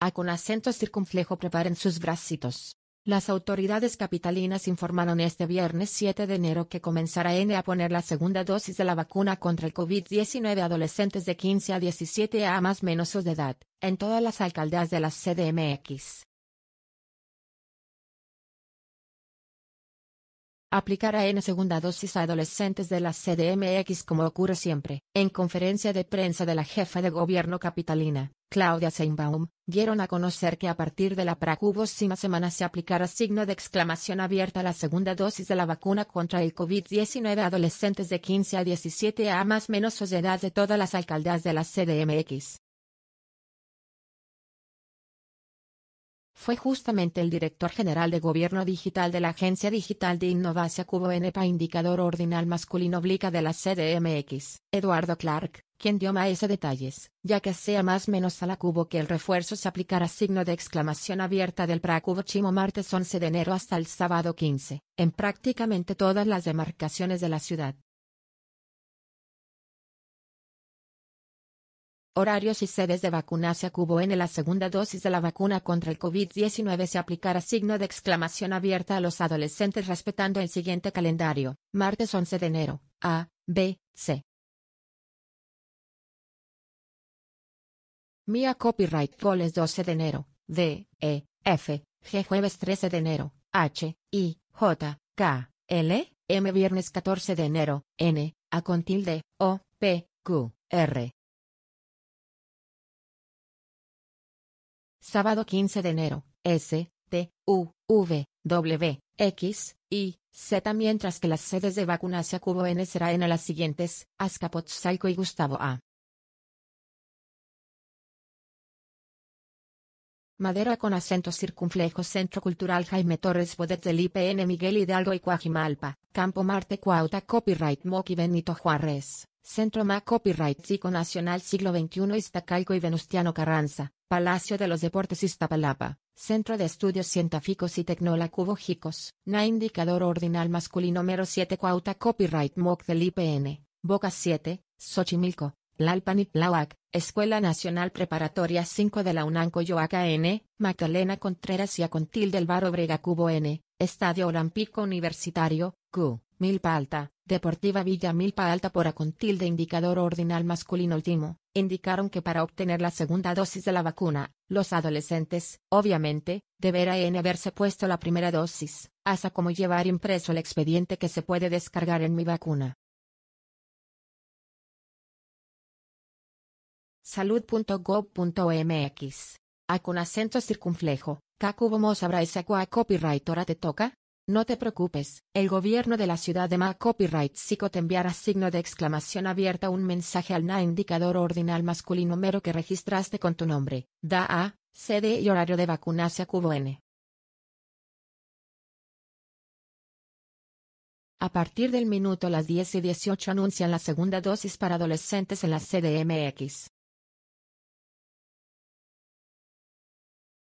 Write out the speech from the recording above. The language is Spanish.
A con acento circunflejo preparen sus bracitos. Las autoridades capitalinas informaron este viernes 7 de enero que comenzará N a poner la segunda dosis de la vacuna contra el COVID-19 a adolescentes de 15 a 17 a más menos de edad, en todas las alcaldías de la CDMX. Aplicará N segunda dosis a adolescentes de la CDMX como ocurre siempre. En conferencia de prensa de la jefa de gobierno capitalina, Claudia Seinbaum, dieron a conocer que a partir de la próxima semana se aplicará signo de exclamación abierta la segunda dosis de la vacuna contra el COVID-19 a adolescentes de 15 a 17 a más menos de edad de todas las alcaldías de la CDMX. Fue justamente el director general de Gobierno Digital de la Agencia Digital de Innovación Cubo NEPA Indicador Ordinal Masculino Oblica de la CDMX, Eduardo Clark, ¿Quién dio más detalles, ya que sea más menos a la cubo que el refuerzo se aplicará signo de exclamación abierta del pracubo chimo martes 11 de enero hasta el sábado 15, en prácticamente todas las demarcaciones de la ciudad. horarios y sedes de vacunación cubo en la segunda dosis de la vacuna contra el COVID-19 se aplicará signo de exclamación abierta a los adolescentes respetando el siguiente calendario, martes 11 de enero, A, B, C, Mía Copyright Goles 12 de enero, D, E, F, G jueves 13 de enero, H, I, J, K, L, M viernes 14 de enero, N, A con tilde, O, P, Q, R. Sábado 15 de enero, S, T, U, V, W, X, Y, Z mientras que las sedes de vacunación cubo N será en las siguientes, Azcapotzalco y Gustavo A. Madera con acento circunflejo Centro Cultural Jaime Torres Bodet del IPN Miguel Hidalgo y Cuajimalpa Campo Marte Cuauta Copyright y Benito Juárez, Centro Mac Copyright Psico Nacional Siglo XXI Iztacalco y Venustiano Carranza, Palacio de los Deportes Iztapalapa, Centro de Estudios Científicos y Tecnola Cubo Jicos, Na Indicador Ordinal Masculino Mero 7 Cuauta Copyright Mock del IPN, Boca 7, Xochimilco, la Lauac, Escuela Nacional Preparatoria 5 de la UNAM Coyoaca N, Magdalena Contreras y Acontil del Bar Obrega Cubo N, Estadio Olímpico Universitario, Q, Milpa Alta, Deportiva Villa Milpa Alta por Acontil de Indicador Ordinal Masculino Último, indicaron que para obtener la segunda dosis de la vacuna, los adolescentes, obviamente, deberán haberse puesto la primera dosis, hasta como llevar impreso el expediente que se puede descargar en mi vacuna. salud.gov.mx. A ah, con acento circunflejo, y habrá copyright ahora te toca? No te preocupes, el gobierno de la ciudad de Ma Copyright Sico te enviará signo de exclamación abierta un mensaje al na indicador ordinal masculino número que registraste con tu nombre, da a, sede y horario de vacunación cubo N. A partir del minuto las 10 y 18 anuncian la segunda dosis para adolescentes en la CDMX.